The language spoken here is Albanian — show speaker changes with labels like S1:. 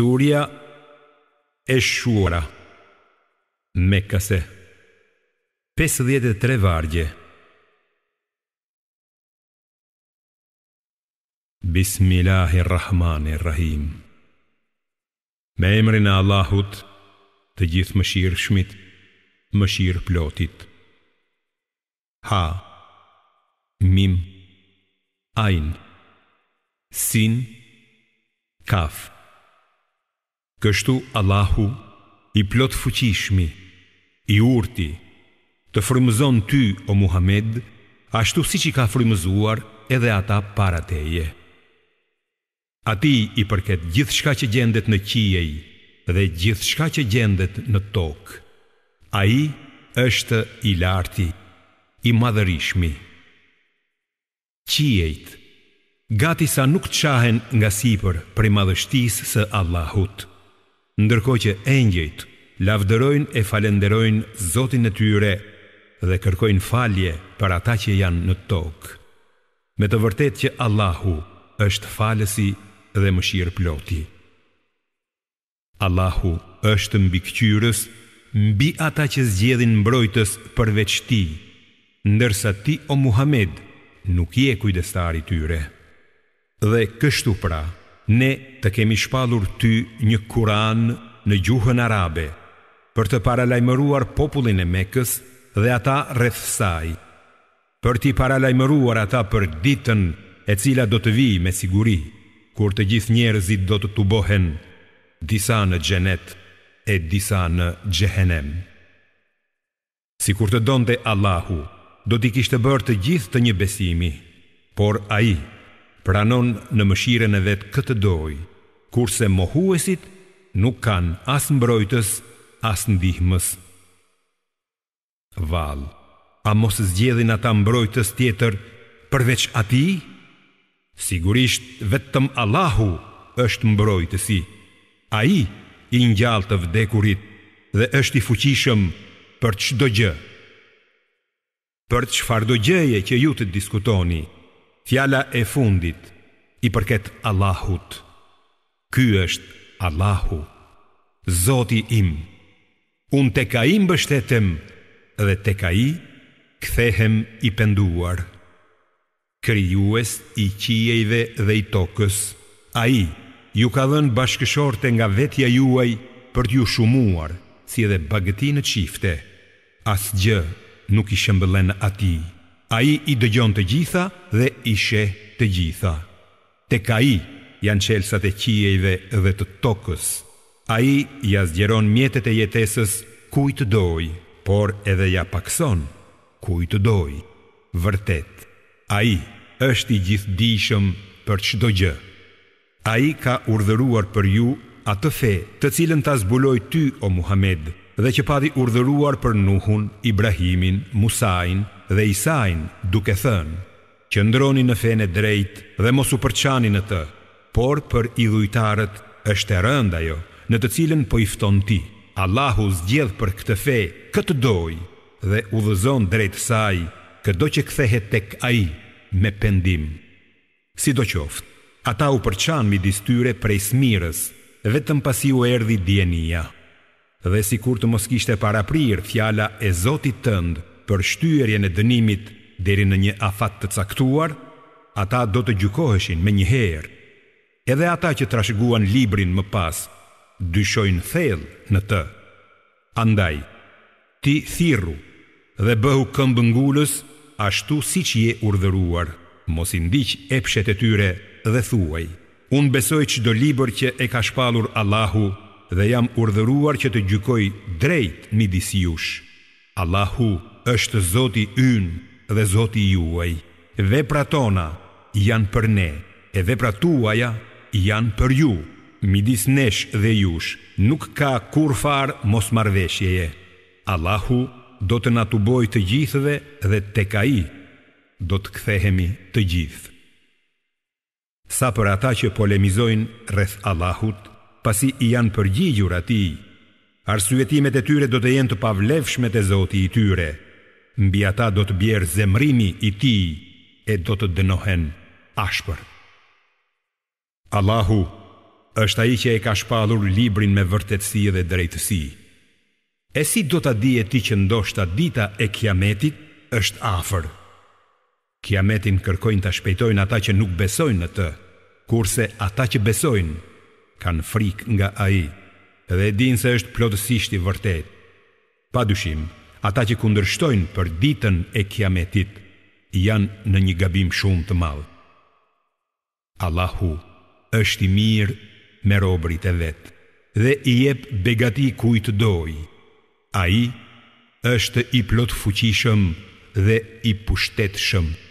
S1: Surja e Shura Mekase Pesë e tre vargje Bismillahirrahmanirrahim Me emrin e Allahut Të gjithë më shirë shmit Më shirë plotit Ha Mim Ain Sin Kaf Kaf Kështu Allahu i plot fuqishmi, i urti, të frymëzon ty o Muhammed, ashtu si që ka frymëzuar edhe ata para teje. A ti i përket gjithë shka që gjendet në qiej dhe gjithë shka që gjendet në tokë, a i është i larti, i madhërishmi. Qijejtë, gati sa nuk të shahen nga sipër për i madhështisë së Allahutë ndërko që engjejt lavdërojnë e falenderojnë Zotin e tyre dhe kërkojnë falje për ata që janë në tokë. Me të vërtet që Allahu është falësi dhe më shirë ploti. Allahu është mbi këqyrës, mbi ata që zgjedhin mbrojtës përveç ti, ndërsa ti o Muhammed nuk je kujdestari tyre. Dhe kështu pra, kështu pra, ne të kemi shpalur ty një kuran në gjuhën arabe, për të paralajmëruar popullin e mekës dhe ata rrethsaj, për ti paralajmëruar ata për ditën e cila do të vi me siguri, kur të gjithë njerëzit do të të bohen disa në gjenet e disa në gjehenem. Si kur të donë Allahu, do t'i kishtë bërë të gjithë të një besimi, por a i, pranon në mëshiren e vetë këtë doj, kurse mohuesit nuk kanë as mbrojtës, as ndihmës. Val, a mos zgjedhin ata mbrojtës tjetër përveç ati? Sigurisht, vetëm Allahu është mbrojtësi. A i, i njallë të vdekurit dhe është i fuqishëm për qdo gjë. Për qfar do gjëje që ju të diskutoni, Fjala e fundit i përket Allahut. Ky është Allahu, Zoti im. Unë te ka mbështetem dhe te ka i kthehem i penduar. Krijues i qiejve dhe i tokës, a i ju ka dhenë bashkëshorte nga vetja juaj për t'ju shumuar, si edhe bagëti në qifte, asë gjë nuk i shëmbëlen ati. A i i dëgjon të gjitha dhe i sheh të gjitha. Tek ka i janë qelsat e qiejve dhe të tokës. A i jazgjeron mjetet e jetesës kuj të doj, por edhe ja pakson kuj të doj. Vërtet, a i është i gjithdishëm për qdo gjë. A i ka urdhëruar për ju atë fe të cilën ta zbuloj ty o Muhammed dhe që padi urdhëruar për Nuhun, Ibrahimin, Musajnë, dhe Isajin duke thënë, që ndroni në fene drejt dhe mos u përçani në të, por për i dhujtarët është e rënd ajo, në të cilën po i fton ti. Allahu zgjedh për këtë fe, këtë doj, dhe u dhëzon drejt saj, këdo që kthehet tek aji me pendim. Si do qoftë, ata u përçan mi distyre prej smirës, vetëm pasi u erdi djenia. Dhe si kur të mos kishte paraprir fjala e Zotit tëndë, për shtyërjen e dënimit deri në një afat të caktuar, ata do të gjykoheshin me një herë. Edhe ata që trashguan librin më pas, dyshojnë thellë në të. Andaj, ti thirru dhe bëhu këmbë ngullës ashtu si që je urdhëruar, mos i ndiq epshet e tyre dhe thuaj. Unë besoj që do liber që e ka shpalur Allahu dhe jam urdhëruar që të gjykoj drejt midis jush. Allahu, Allahu, është zoti ynë dhe zoti juaj, dhe pra tona janë për ne, e dhe pra tuaja janë për ju, midis nesh dhe jush, nuk ka kur farë mos marveshjeje. Allahu do të natuboj të gjithëve dhe të ka i, do të kthehemi të gjithë. Sa për ata që polemizojnë rreth Allahut, pasi i janë përgjigjur ati, arsyetimet e tyre do të jenë të pavlefshmet e zoti i tyre, mbi ata do të bjerë zemrimi i ti e do të dënohen ashpër. Allahu është a i që e ka shpalur librin me vërtetësi dhe drejtësi. E si do të dije ti që ndoshta dita e kiametit është afer. Kiametin kërkojnë të shpejtojnë ata që nuk besojnë në të, kurse ata që besojnë kanë frik nga a i, dhe dinë se është plotësisht i vërtet. Pa dyshimë ata që kundërshtojnë për ditën e kiametit, janë në një gabim shumë të malë. Allahu është i mirë me robrit e vetë dhe i jep begati kujt doj. A i është i plot fuqishëm dhe i pushtet shëmë.